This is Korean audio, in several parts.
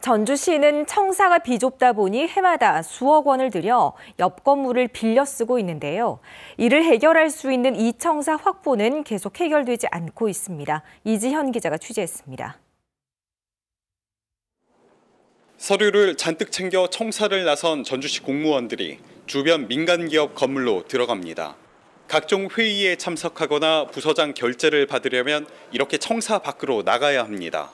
전주시는 청사가 비좁다 보니 해마다 수억 원을 들여 옆 건물을 빌려 쓰고 있는데요. 이를 해결할 수 있는 이 청사 확보는 계속 해결되지 않고 있습니다. 이지현 기자가 취재했습니다. 서류를 잔뜩 챙겨 청사를 나선 전주시 공무원들이 주변 민간 기업 건물로 들어갑니다. 각종 회의에 참석하거나 부서장 결재를 받으려면 이렇게 청사 밖으로 나가야 합니다.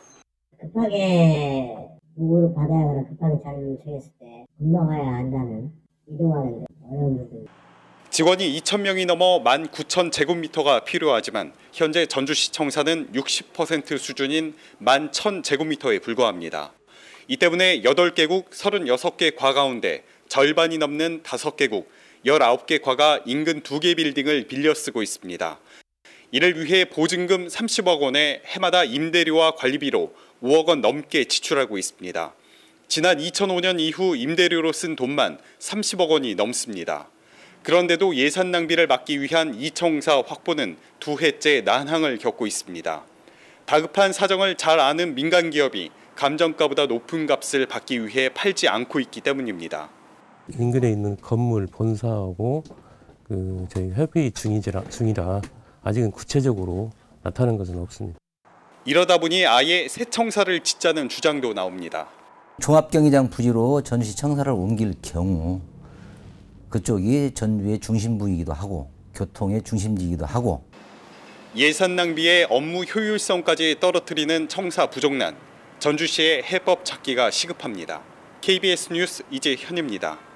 급하게 공부를 받아야거나 급하게 자료를 요했을때 건너가야 한다는 이동하는 어려운 부분. 직원이 2,000명이 넘어 19,000제곱미터가 필요하지만 현재 전주시청사는 60% 수준인 11,000제곱미터에 불과합니다. 이 때문에 8개국 36개 과 가운데 절반이 넘는 5개국 19개 과가 인근 2개 빌딩을 빌려 쓰고 있습니다. 이를 위해 보증금 30억 원에 해마다 임대료와 관리비로 5억 원 넘게 지출하고 있습니다. 지난 2005년 이후 임대료로 쓴 돈만 30억 원이 넘습니다. 그런데도 예산 낭비를 막기 위한 이청사 확보는 두 해째 난항을 겪고 있습니다. 다급한 사정을 잘 아는 민간 기업이 감정가보다 높은 값을 받기 위해 팔지 않고 있기 때문입니다. 인근에 있는 건물 본사하고 그 저희 협의 중이라, 중이라 아직은 구체적으로 나타난 것은 없습니다. 이러다 보니 아예 새 청사를 짓자는 주장도 나옵니다. 종합경기장 부지로 전시 청사를 옮길 경우 그쪽이 전주의 중심부이기도 하고 교통의 중심지이기도 하고 예산 낭비에 업무 효율성까지 떨어뜨리는 청사 부족난 전주시의 해법 찾기가 시급합니다. KBS 뉴스 이재현입니다.